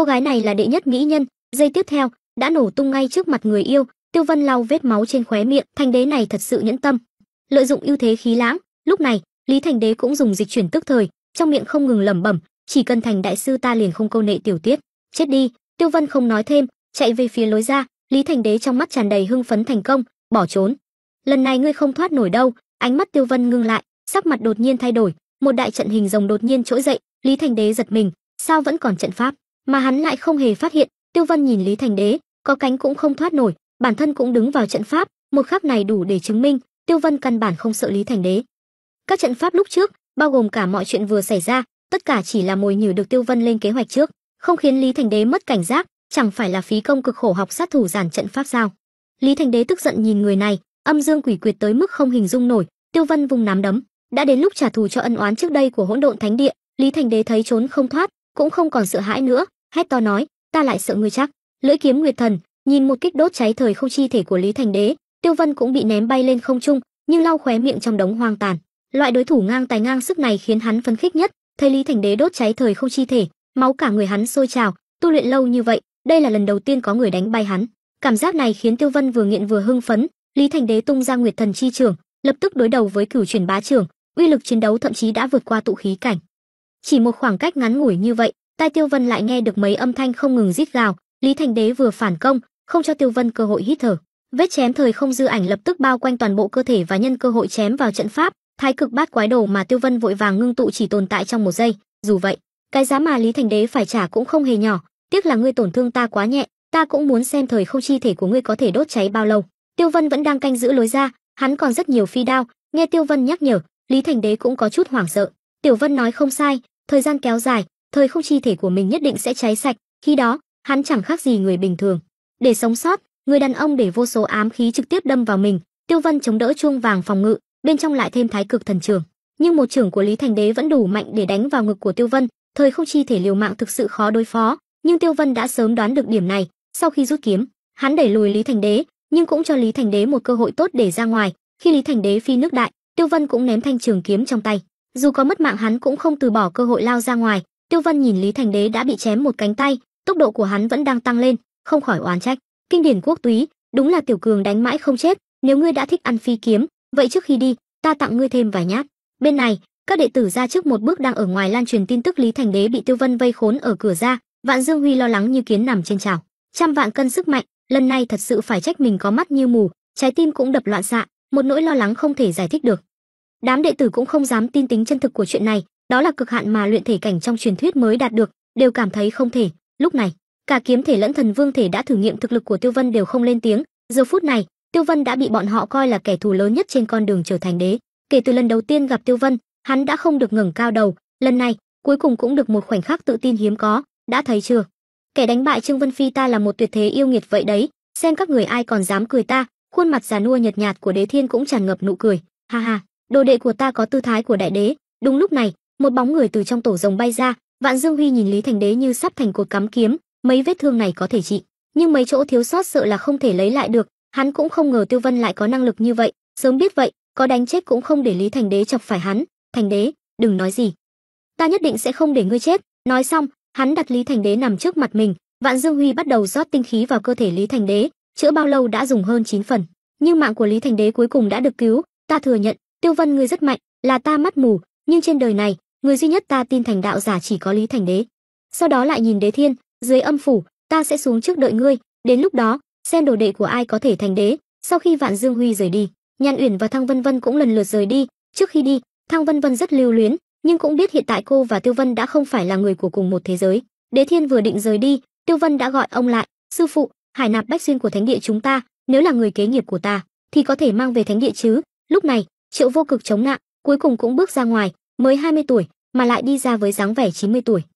cô gái này là đệ nhất mỹ nhân dây tiếp theo đã nổ tung ngay trước mặt người yêu tiêu vân lau vết máu trên khóe miệng thành đế này thật sự nhẫn tâm lợi dụng ưu thế khí lãng lúc này lý thành đế cũng dùng dịch chuyển tức thời trong miệng không ngừng lẩm bẩm chỉ cần thành đại sư ta liền không câu nệ tiểu tiết chết đi tiêu vân không nói thêm chạy về phía lối ra lý thành đế trong mắt tràn đầy hưng phấn thành công bỏ trốn lần này ngươi không thoát nổi đâu ánh mắt tiêu vân ngưng lại sắc mặt đột nhiên thay đổi một đại trận hình rồng đột nhiên trỗi dậy lý thành đế giật mình sao vẫn còn trận pháp mà hắn lại không hề phát hiện. Tiêu Vân nhìn Lý Thành Đế, có cánh cũng không thoát nổi, bản thân cũng đứng vào trận pháp, một khắc này đủ để chứng minh, Tiêu Vân căn bản không sợ Lý Thành Đế. Các trận pháp lúc trước, bao gồm cả mọi chuyện vừa xảy ra, tất cả chỉ là mồi nhử được Tiêu Vân lên kế hoạch trước, không khiến Lý Thành Đế mất cảnh giác, chẳng phải là phí công cực khổ học sát thủ giản trận pháp sao? Lý Thành Đế tức giận nhìn người này, âm dương quỷ quyệt tới mức không hình dung nổi, Tiêu Vân vùng nắm đấm, đã đến lúc trả thù cho ân oán trước đây của Hỗn Độn Thánh Địa, Lý Thành Đế thấy trốn không thoát, cũng không còn sợ hãi nữa, hét to nói ta lại sợ ngươi chắc lưỡi kiếm nguyệt thần nhìn một kích đốt cháy thời không chi thể của lý thành đế tiêu vân cũng bị ném bay lên không trung nhưng lau khóe miệng trong đống hoang tàn loại đối thủ ngang tài ngang sức này khiến hắn phấn khích nhất thấy lý thành đế đốt cháy thời không chi thể máu cả người hắn sôi trào tu luyện lâu như vậy đây là lần đầu tiên có người đánh bay hắn cảm giác này khiến tiêu vân vừa nghiện vừa hưng phấn lý thành đế tung ra nguyệt thần chi trường lập tức đối đầu với cửu chuyển bá trường uy lực chiến đấu thậm chí đã vượt qua tụ khí cảnh chỉ một khoảng cách ngắn ngủi như vậy tai tiêu vân lại nghe được mấy âm thanh không ngừng rít gào lý thành đế vừa phản công không cho tiêu vân cơ hội hít thở vết chém thời không dư ảnh lập tức bao quanh toàn bộ cơ thể và nhân cơ hội chém vào trận pháp thái cực bát quái đồ mà tiêu vân vội vàng ngưng tụ chỉ tồn tại trong một giây dù vậy cái giá mà lý thành đế phải trả cũng không hề nhỏ tiếc là ngươi tổn thương ta quá nhẹ ta cũng muốn xem thời không chi thể của ngươi có thể đốt cháy bao lâu tiêu vân vẫn đang canh giữ lối ra hắn còn rất nhiều phi đao nghe tiêu vân nhắc nhở lý thành đế cũng có chút hoảng sợ tiểu vân nói không sai thời gian kéo dài thời không chi thể của mình nhất định sẽ cháy sạch, khi đó, hắn chẳng khác gì người bình thường. Để sống sót, người đàn ông để vô số ám khí trực tiếp đâm vào mình, Tiêu Vân chống đỡ chuông vàng phòng ngự, bên trong lại thêm thái cực thần trường, nhưng một trưởng của Lý Thành Đế vẫn đủ mạnh để đánh vào ngực của Tiêu Vân, thời không chi thể liều mạng thực sự khó đối phó, nhưng Tiêu Vân đã sớm đoán được điểm này, sau khi rút kiếm, hắn đẩy lùi Lý Thành Đế, nhưng cũng cho Lý Thành Đế một cơ hội tốt để ra ngoài, khi Lý Thành Đế phi nước đại, Tiêu Vân cũng ném thanh trường kiếm trong tay, dù có mất mạng hắn cũng không từ bỏ cơ hội lao ra ngoài, Tiêu Văn nhìn Lý Thành Đế đã bị chém một cánh tay, tốc độ của hắn vẫn đang tăng lên, không khỏi oán trách. Kinh điển quốc túy, đúng là tiểu cường đánh mãi không chết, nếu ngươi đã thích ăn phi kiếm, vậy trước khi đi, ta tặng ngươi thêm vài nhát. Bên này, các đệ tử ra trước một bước đang ở ngoài lan truyền tin tức Lý Thành Đế bị Tiêu Vân vây khốn ở cửa ra, Vạn Dương Huy lo lắng như kiến nằm trên chảo. Trăm vạn cân sức mạnh, lần này thật sự phải trách mình có mắt như mù, trái tim cũng đập loạn xạ, một nỗi lo lắng không thể giải thích được. Đám đệ tử cũng không dám tin tính chân thực của chuyện này, đó là cực hạn mà luyện thể cảnh trong truyền thuyết mới đạt được, đều cảm thấy không thể. Lúc này, cả kiếm thể lẫn thần vương thể đã thử nghiệm thực lực của Tiêu Vân đều không lên tiếng, giờ phút này, Tiêu Vân đã bị bọn họ coi là kẻ thù lớn nhất trên con đường trở thành đế. Kể từ lần đầu tiên gặp Tiêu Vân, hắn đã không được ngẩng cao đầu, lần này, cuối cùng cũng được một khoảnh khắc tự tin hiếm có, đã thấy chưa? Kẻ đánh bại Trương Vân Phi ta là một tuyệt thế yêu nghiệt vậy đấy, xem các người ai còn dám cười ta, khuôn mặt già nua nhợt nhạt của Đế Thiên cũng tràn ngập nụ cười, ha ha, đồ đệ của ta có tư thái của đại đế. Đúng lúc này, một bóng người từ trong tổ rồng bay ra vạn dương huy nhìn lý thành đế như sắp thành cột cắm kiếm mấy vết thương này có thể trị nhưng mấy chỗ thiếu sót sợ là không thể lấy lại được hắn cũng không ngờ tiêu vân lại có năng lực như vậy sớm biết vậy có đánh chết cũng không để lý thành đế chọc phải hắn thành đế đừng nói gì ta nhất định sẽ không để ngươi chết nói xong hắn đặt lý thành đế nằm trước mặt mình vạn dương huy bắt đầu rót tinh khí vào cơ thể lý thành đế chữa bao lâu đã dùng hơn 9 phần nhưng mạng của lý thành đế cuối cùng đã được cứu ta thừa nhận tiêu vân ngươi rất mạnh là ta mắt mù nhưng trên đời này người duy nhất ta tin thành đạo giả chỉ có Lý Thành Đế. Sau đó lại nhìn Đế Thiên, dưới âm phủ, ta sẽ xuống trước đợi ngươi, đến lúc đó, xem đồ đệ của ai có thể thành đế. Sau khi Vạn Dương Huy rời đi, Nhan Uyển và Thăng Vân Vân cũng lần lượt rời đi, trước khi đi, Thăng Vân Vân rất lưu luyến, nhưng cũng biết hiện tại cô và Tiêu Vân đã không phải là người của cùng một thế giới. Đế Thiên vừa định rời đi, Tiêu Vân đã gọi ông lại, "Sư phụ, Hải Nạp Bách Xuyên của thánh địa chúng ta, nếu là người kế nghiệp của ta, thì có thể mang về thánh địa chứ?" Lúc này, Triệu Vô Cực chống nặng, cuối cùng cũng bước ra ngoài, mới 20 tuổi mà lại đi ra với dáng vẻ 90 tuổi.